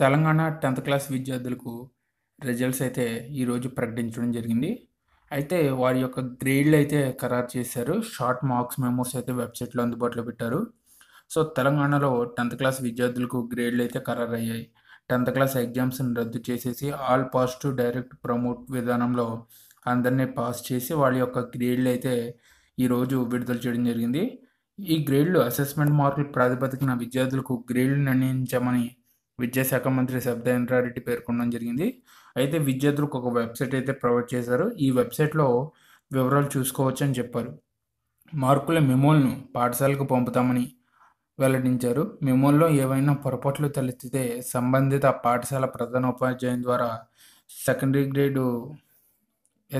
Telangana tenth class విద్యార్థులకు results అయితే ఈరోజు ప్రకటించడం జరిగింది అయితే వారి యొక్క గ్రేడ్లు అయితే ఖరారు చేశారు షార్ట్ మార్క్స్ మెమోస్ అయితే వెబ్సైట్లో అందుబాటులో పెట్టారు సో తెలంగాణలో టెన్త్ క్లాస్ విద్యార్థులకు గ్రేడ్లు అయితే ఖరారు అయ్యాయి టెన్త్ క్లాస్ ఎగ్జామ్స్ని రద్దు చేసేసి ఆల్ పాజిటివ్ డైరెక్ట్ ప్రమోట్ విధానంలో అందరినీ పాస్ చేసి వాళ్ళ యొక్క గ్రేడ్లు అయితే ఈరోజు విడుదల చేయడం జరిగింది ఈ గ్రేడ్లు అసెస్మెంట్ మార్కులు ప్రాతిపదికన విద్యార్థులకు గ్రేడ్లు నిర్ణయించామని విద్యాశాఖ మంత్రి శబ్దేంద్ర రెడ్డి పేర్కొనడం జరిగింది అయితే విద్యార్థులకు ఒక వెబ్సైట్ అయితే ప్రొవైడ్ చేశారు ఈ వెబ్సైట్లో వివరాలు చూసుకోవచ్చు అని చెప్పారు మార్కుల మెమోలను పాఠశాలకు పంపుతామని వెల్లడించారు మెమోల్లో ఏవైనా పొరపాట్లు తలెత్తితే సంబంధిత పాఠశాల ప్రధాన ఉపాధ్యాయం ద్వారా సెకండరీ గ్రేడు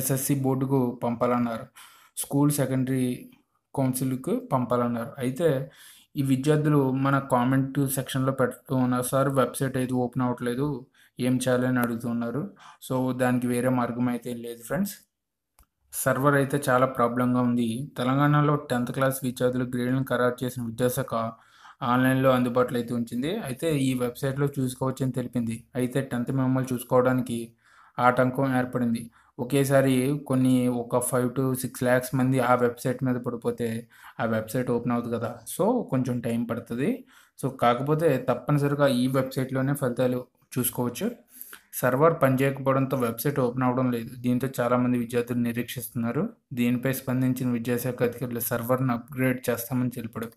ఎస్ఎస్సి బోర్డుకు పంపాలన్నారు స్కూల్ సెకండరీ కౌన్సిల్కు పంపాలన్నారు అయితే ఈ విద్యార్థులు మన కామెంట్ సెక్షన్లో పెడుతూ ఉన్నారు సార్ వెబ్సైట్ అయితే ఓపెన్ అవ్వట్లేదు ఏం చేయాలని అడుగుతున్నారు సో దానికి వేరే మార్గం అయితే లేదు ఫ్రెండ్స్ సర్వర్ అయితే చాలా ప్రాబ్లంగా ఉంది తెలంగాణలో టెన్త్ క్లాస్ విద్యార్థులు గ్రేడ్లను ఖరారు చేసిన విద్యాశాఖ ఆన్లైన్లో అందుబాటులో అయితే ఉంచింది అయితే ఈ వెబ్సైట్లో చూసుకోవచ్చని తెలిపింది అయితే టెన్త్ మిమ్మల్ని చూసుకోవడానికి ఆటంకం ఏర్పడింది ఒకేసారి కొన్ని ఒక ఫైవ్ టు సిక్స్ ల్యాక్స్ మంది ఆ వెబ్సైట్ మీద పడిపోతే ఆ వెబ్సైట్ ఓపెన్ అవుతుంది కదా సో కొంచెం టైం పడుతుంది సో కాకపోతే తప్పనిసరిగా ఈ వెబ్సైట్లోనే ఫలితాలు చూసుకోవచ్చు సర్వర్ పనిచేయకపోవడంతో వెబ్సైట్ ఓపెన్ అవ్వడం లేదు దీంతో చాలామంది విద్యార్థులు నిరీక్షిస్తున్నారు దీనిపై స్పందించిన విద్యాశాఖ అధికారులు సర్వర్ను అప్గ్రేడ్ చేస్తామని తెలిపాడు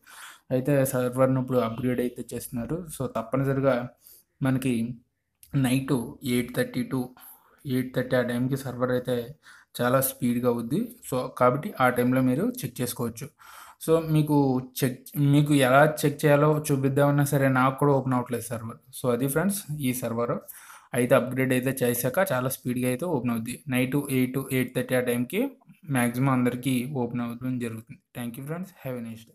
అయితే సర్వర్ను ఇప్పుడు అప్గ్రేడ్ అయితే చేస్తున్నారు సో తప్పనిసరిగా మనకి night eight thirty to eight thirty ఆ టైంకి సర్వర్ అయితే చాలా స్పీడ్గా అవుద్ది సో కాబట్టి ఆ టైంలో మీరు చెక్ చేసుకోవచ్చు సో మీకు చెక్ మీకు ఎలా చెక్ చేయాలో చూపిద్దామన్నా సరే నాకు కూడా ఓపెన్ అవ్వట్లేదు సర్వర్ సో అది ఫ్రెండ్స్ ఈ సర్వర్ అయితే అప్గ్రేడ్ అయితే చేశాక చాలా స్పీడ్గా అయితే ఓపెన్ అవుద్ది నైట్ ఎయిట్ ఎయిట్ థర్టీ ఆ టైంకి మ్యాక్సిమం అందరికీ ఓపెన్ అవ్వడం జరుగుతుంది thank you friends have a nice